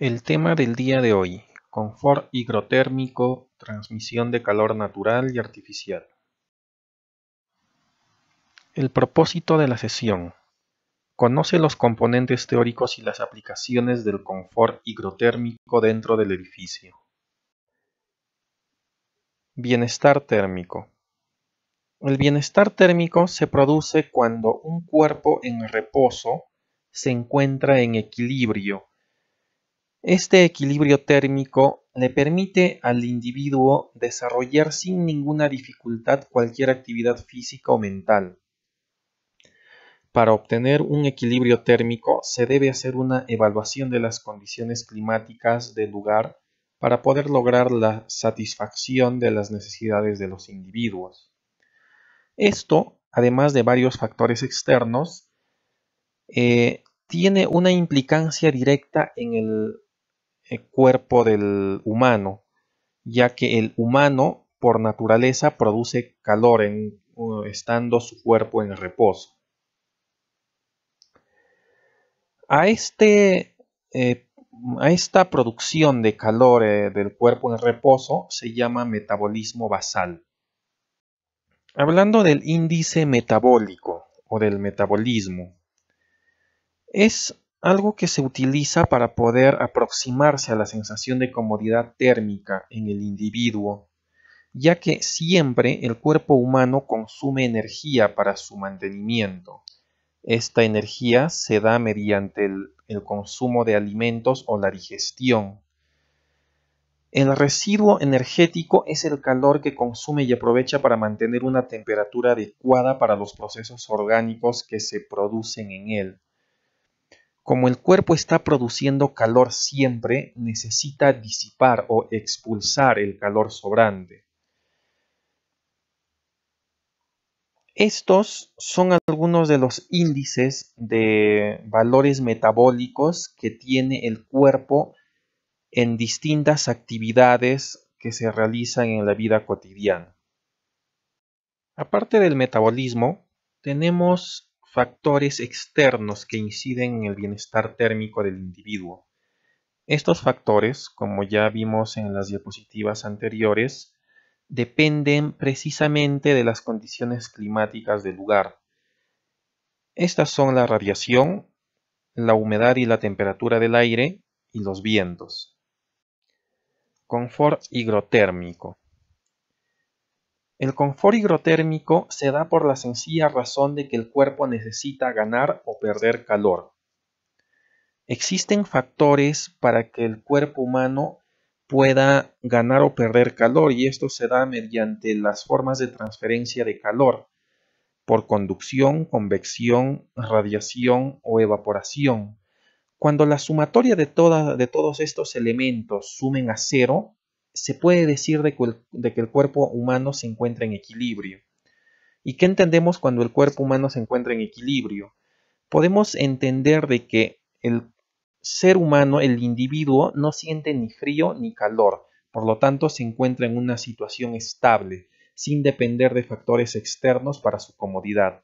El tema del día de hoy, confort higrotérmico, transmisión de calor natural y artificial. El propósito de la sesión. Conoce los componentes teóricos y las aplicaciones del confort higrotérmico dentro del edificio. Bienestar térmico. El bienestar térmico se produce cuando un cuerpo en reposo se encuentra en equilibrio este equilibrio térmico le permite al individuo desarrollar sin ninguna dificultad cualquier actividad física o mental. Para obtener un equilibrio térmico se debe hacer una evaluación de las condiciones climáticas del lugar para poder lograr la satisfacción de las necesidades de los individuos. Esto, además de varios factores externos, eh, tiene una implicancia directa en el eh, cuerpo del humano, ya que el humano por naturaleza produce calor en, estando su cuerpo en reposo. A, este, eh, a esta producción de calor eh, del cuerpo en reposo se llama metabolismo basal. Hablando del índice metabólico o del metabolismo, es algo que se utiliza para poder aproximarse a la sensación de comodidad térmica en el individuo, ya que siempre el cuerpo humano consume energía para su mantenimiento. Esta energía se da mediante el, consumo de alimentos o la digestión. El residuo energético es el calor que consume y aprovecha para mantener una temperatura adecuada para los procesos orgánicos que se producen en él como el cuerpo está produciendo calor siempre, necesita disipar o expulsar el calor sobrante. Estos son algunos de los índices de valores metabólicos que tiene el cuerpo en distintas actividades que se realizan en la vida cotidiana. Aparte del metabolismo, tenemos factores externos que inciden en el bienestar térmico del individuo. Estos factores, como ya vimos en las diapositivas anteriores, dependen precisamente de las condiciones climáticas del lugar. Estas son la radiación, la humedad y la temperatura del aire y los vientos. Confort higrotérmico. El confort hidrotérmico se da por la sencilla razón de que el cuerpo necesita ganar o perder calor. Existen factores para que el cuerpo humano pueda ganar o perder calor y esto se da mediante las formas de transferencia de calor por conducción, convección, radiación o evaporación. Cuando la sumatoria de todos estos elementos sumen a cero, se puede decir de que, el, cuerpo humano se encuentra en equilibrio. ¿Y qué entendemos cuando el cuerpo humano se encuentra en equilibrio? Podemos entender de que el ser humano, el individuo, no siente ni frío ni calor, por lo tanto se encuentra en una situación estable, sin depender de factores externos para su comodidad.